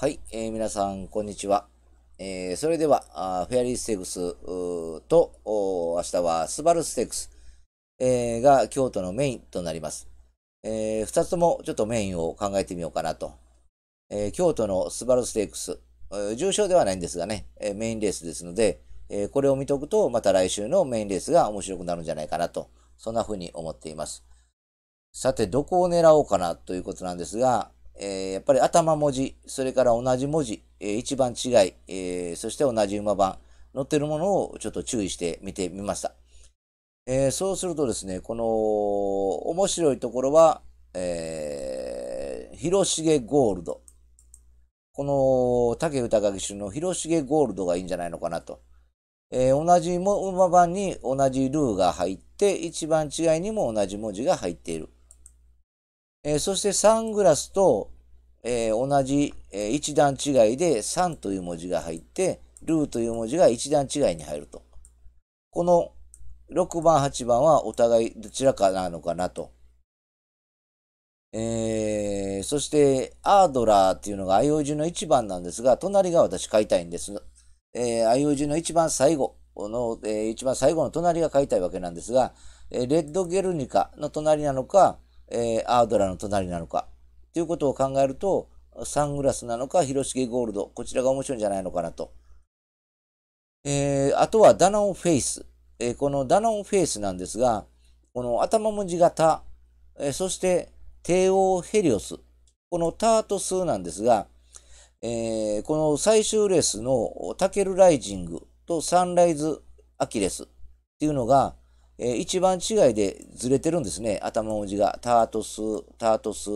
はい、えー、皆さん、こんにちは。えー、それでは、フェアリーステークスと、明日はスバルステークス、えー、が京都のメインとなります。えー、2つともちょっとメインを考えてみようかなと。え京都のスバルステークス、え重症ではないんですがね、えメインレースですので、えこれを見ておくと、また来週のメインレースが面白くなるんじゃないかなと、そんな風に思っています。さて、どこを狙おうかなということなんですが、えやっぱり頭文字、それから同じ文字、え一番違い、えそして同じ馬番、載ってるものをちょっと注意して見てみました。えそうするとですね、この面白いところは、えー、広重ゴールド。この竹豊騎手の広重ゴールドがいいんじゃないのかなと。えー、同じ馬番に同じルーが入って、一番違いにも同じ文字が入っている。えー、そしてサングラスと、えー、同じ、えー、一段違いで3という文字が入って、ルーという文字が一段違いに入ると。この6番、8番はお互いどちらかなのかなと。えー、そして、アードラーっていうのが i o 順の1番なんですが、隣が私買いたいんです。えー、愛用順の一番最後の、えー、一番最後の隣が買いたいわけなんですが、えー、レッドゲルニカの隣なのか、えー、アードラーの隣なのか、ということを考えると、サングラスなのか、広重ゴールド。こちらが面白いんじゃないのかなと。えー、あとはダノンフェイス。えー、このダノンフェイスなんですが、この頭文字型、えー、そして帝王ヘリオス。このタート数なんですが、えー、この最終レースのタケルライジングとサンライズアキレスっていうのが、えー、一番違いでずれてるんですね。頭文字がタートス、タートス、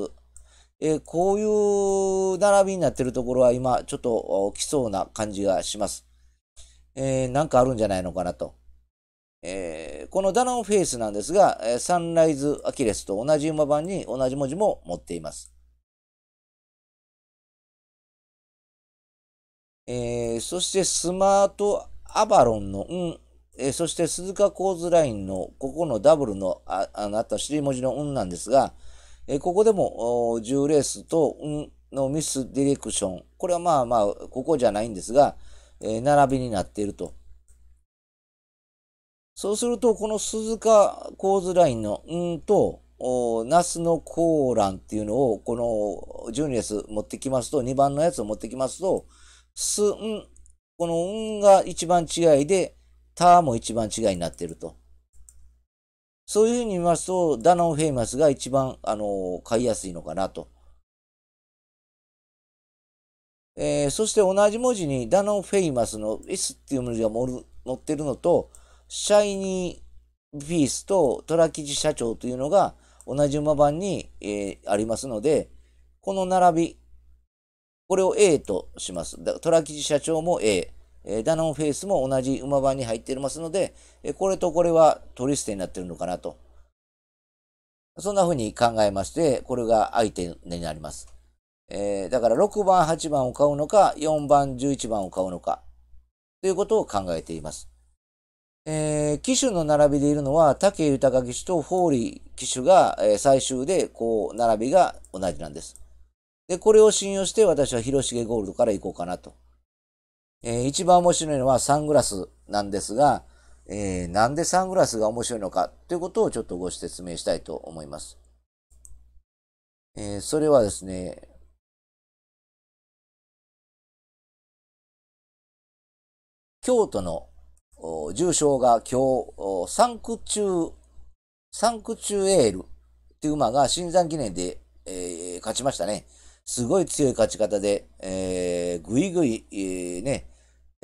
えー、こういう並びになってるところは今ちょっと来そうな感じがします。えー、なんかあるんじゃないのかなと。えー、このダノンフェイスなんですが、サンライズアキレスと同じ馬番に同じ文字も持っています。えー、そしてスマートアバロンの運、えー、そして鈴鹿コーズラインのここのダブルのああなった尻文字の運なんですが、えここでも10レースと、んのミスディレクション。これはまあまあ、ここじゃないんですが、え並びになっていると。そうすると、この鈴鹿構図ラインの、んと、那須のコーランっていうのを、この12レース持ってきますと、2番のやつを持ってきますと、す、ん、このんが一番違いで、たも一番違いになっていると。そういうふうに見ますと、ダノンフェイマスが一番、あの、買いやすいのかなと。えー、そして同じ文字にダノンフェイマスの S っていう文字が載ってるのと、シャイニーピースとトラキジ社長というのが同じ馬番に、えー、ありますので、この並び、これを A とします。トラキジ社長も A。えダノンフェイスも同じ馬番に入っていますので、えこれとこれは取り捨てになってるのかなと。そんな風に考えまして、これが相手になります。えー、だから6番、8番を買うのか、4番、11番を買うのか、ということを考えています。えー、機種の並びでいるのは、竹豊機種とフォーリー機種が、えー、最終で、こう、並びが同じなんです。で、これを信用して私は広重ゴールドから行こうかなと。えー、一番面白いのはサングラスなんですが、えー、なんでサングラスが面白いのかということをちょっとご説明したいと思います。えー、それはですね、京都の重賞が今日、サンクチューエールっていう馬が新山記念で、えー、勝ちましたね。すごい強い勝ち方で、えー、ぐいぐい、えー、ね、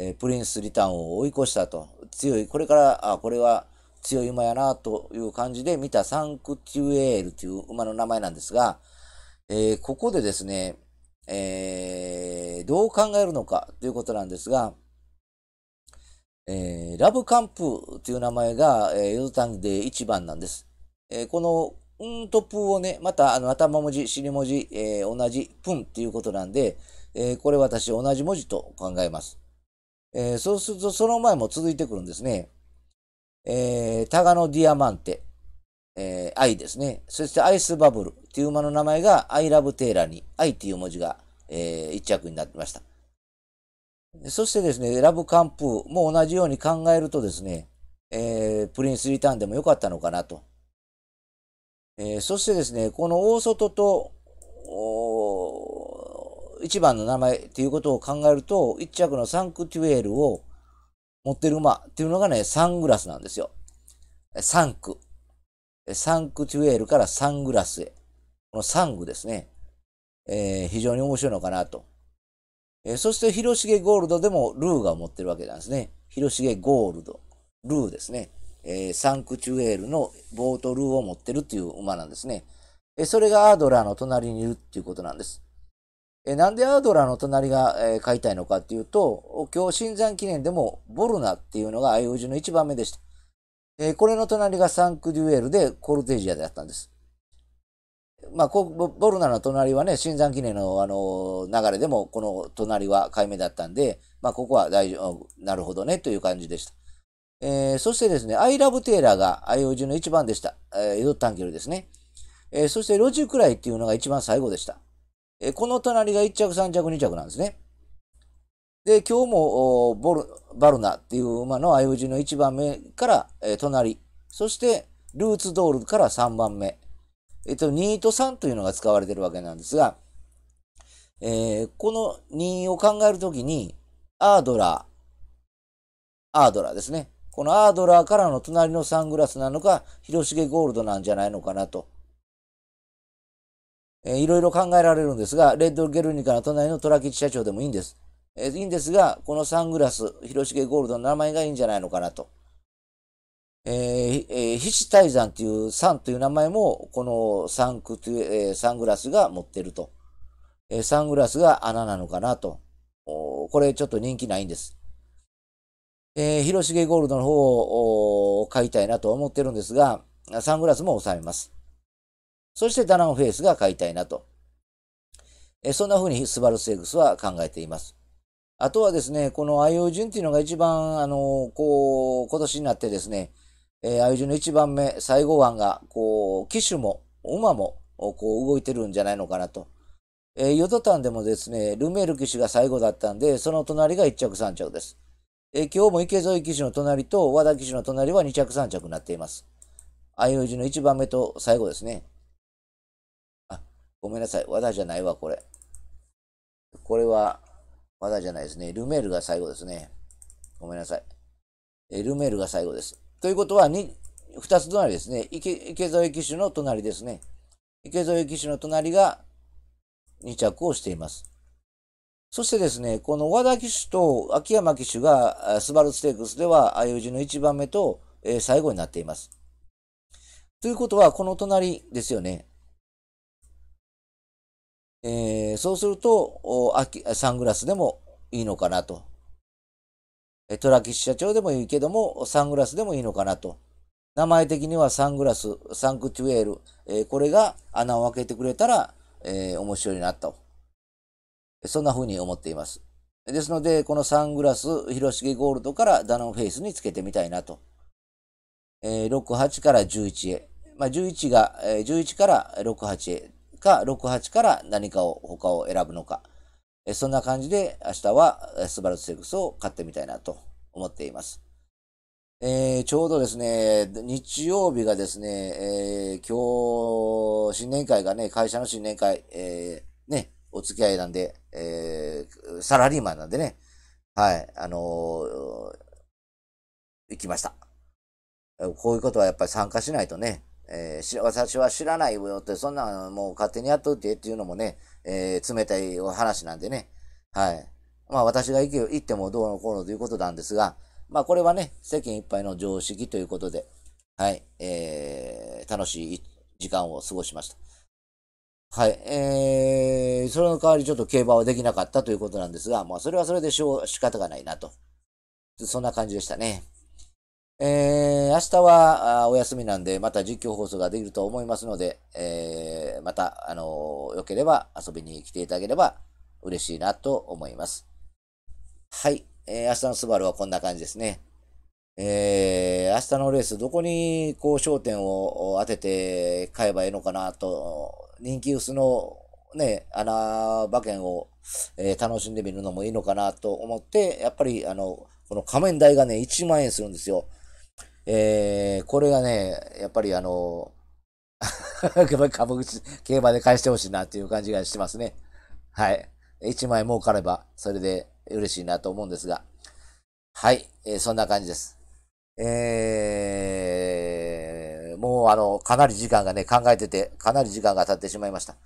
えプリンス・リターンを追い越したと、強い、これから、あ、これは強い馬やなという感じで見たサンクチュエールという馬の名前なんですが、えー、ここでですね、えー、どう考えるのかということなんですが、えー、ラブカンプという名前が、えー、ヨドタンで一番なんです。えー、この、うんとプをね、またあの頭文字、尻文字、えー、同じプンっていうことなんで、えー、これ私同じ文字と考えます。えー、そうするとその前も続いてくるんですね。えー、タガノディアマンテ、えー、愛ですね。そしてアイスバブルっていう馬の名前がアイラブテイラーに愛っていう文字が、えー、一着になってました。そしてですね、ラブカンプーも同じように考えるとですね、えー、プリンスリターンでも良かったのかなと。えー、そしてですね、この大外と、一番の名前っていうことを考えると、一着のサンクチュエールを持ってる馬っていうのがね、サングラスなんですよ。サンク。サンクテュエールからサングラスへ。このサングですね。えー、非常に面白いのかなと。えー、そして、広重ゴールドでもルーが持ってるわけなんですね。広重ゴールド。ルーですね。えー、サンクチュエールのボートルーを持ってるっていう馬なんですね。えそれがアードラーの隣にいるっていうことなんです。えなんでアードラーの隣が、え買いたいのかっていうと、今日新山記念でもボルナっていうのが愛用寺の1番目でした。えこれの隣がサンクデュエルでコルテージアであったんです。まあ、ボルナの隣はね、新山記念の、あの流れでも、この隣は買い目だったんで、まあ、ここは大丈夫、なるほどね、という感じでした。えー、そしてですね、アイラブテイラーが愛用寺の1番でした。えー、エドタンケルですね。えー、そしてロジクライっていうのが一番最後でした。この隣が1着、3着、2着なんですね。で、今日もボルバルナっていう馬の相打ちの1番目から、え隣、そしてルーツドールから3番目、えっと、2と3というのが使われてるわけなんですが、えー、この2を考えるときに、アードラー、アードラーですね。このアードラーからの隣のサングラスなのか、広重ゴールドなんじゃないのかなとえー、いろいろ考えられるんですが、レッド・ゲルニカの隣の虎吉社長でもいいんです。えー、いいんですが、このサングラス、広重ゴールドの名前がいいんじゃないのかなと。えー、えー、七大山という山という名前も、このサンクという、えー、サングラスが持ってると。えー、サングラスが穴なのかなと。これちょっと人気ないんです。えー、広重ゴールドの方を買いたいなと思ってるんですが、サングラスも抑えます。そしてダナンフェイスが買いたいなと。えそんな風にスバルセグスは考えています。あとはですね、この IO ンっていうのが一番、あの、こう、今年になってですね、えー、IO ンの一番目、最後案が、こう、機種も、馬も、こう、動いてるんじゃないのかなと。えー、ヨドタンでもですね、ルメール騎手が最後だったんで、その隣が1着3着です。えー、今日も池添騎手の隣と和田騎手の隣は2着3着になっています。IO ンの一番目と最後ですね。ごめんなさい。和田じゃないわ、これ。これは、和田じゃないですね。ルメールが最後ですね。ごめんなさい。えルメールが最後です。ということは、に、二つ隣ですね。池、池添騎手の隣ですね。池添騎手の隣が2着をしています。そしてですね、この和田騎手と秋山騎手がスバルステークスでは相うちの1番目と、えー、最後になっています。ということは、この隣ですよね。えー、そうするとサングラスでもいいのかなと。トラキシ社長でもいいけども、サングラスでもいいのかなと。名前的にはサングラス、サンクチュエール、えー、これが穴を開けてくれたら、えー、面白いなと。そんな風に思っています。ですので、このサングラス、広重ゴールドからダノンフェイスにつけてみたいなと。えー、68から11へ。まあ、11が、えー、11から68へか、68から何かを、他を選ぶのか。えそんな感じで、明日はスバルセルクスを買ってみたいなと思っています。えー、ちょうどですね、日曜日がですね、えー、今日、新年会がね、会社の新年会、えー、ね、お付き合いなんで、えー、サラリーマンなんでね、はい、あのー、行きました。こういうことはやっぱり参加しないとね、えー、私は知らないよって、そんなもう勝手にやっといてっていうのもね、えー、冷たいお話なんでね。はい。まあ私が行け行ってもどうのこうのということなんですが、まあこれはね、世間いっぱいの常識ということで、はい、えー、楽しい時間を過ごしました。はい、えー、それの代わりちょっと競馬はできなかったということなんですが、まあそれはそれでしょう、仕方がないなと。そんな感じでしたね。えー、明日はお休みなんで、また実況放送ができると思いますので、えー、また、あのー、良ければ遊びに来ていただければ嬉しいなと思います。はい。えー、明日のスバルはこんな感じですね。えー、明日のレース、どこにこう焦点を当てて買えばいいのかなと、人気薄のね、穴馬券を、えー、楽しんでみるのもいいのかなと思って、やっぱりあの、この仮面台がね、1万円するんですよ。えー、これがね、やっぱりあの、株口、競馬で返してほしいなっていう感じがしてますね。はい。1枚儲かれば、それで嬉しいなと思うんですが。はい。えー、そんな感じです。えー、もうあの、かなり時間がね、考えてて、かなり時間が経ってしまいました。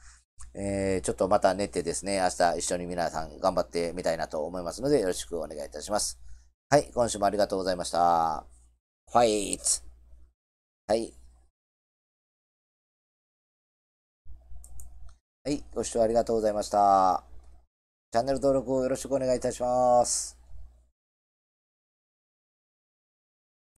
えー、ちょっとまた寝てですね、明日一緒に皆さん頑張ってみたいなと思いますので、よろしくお願いいたします。はい。今週もありがとうございました。ファイツ。はい。はい、ご視聴ありがとうございました。チャンネル登録をよろしくお願いいたします。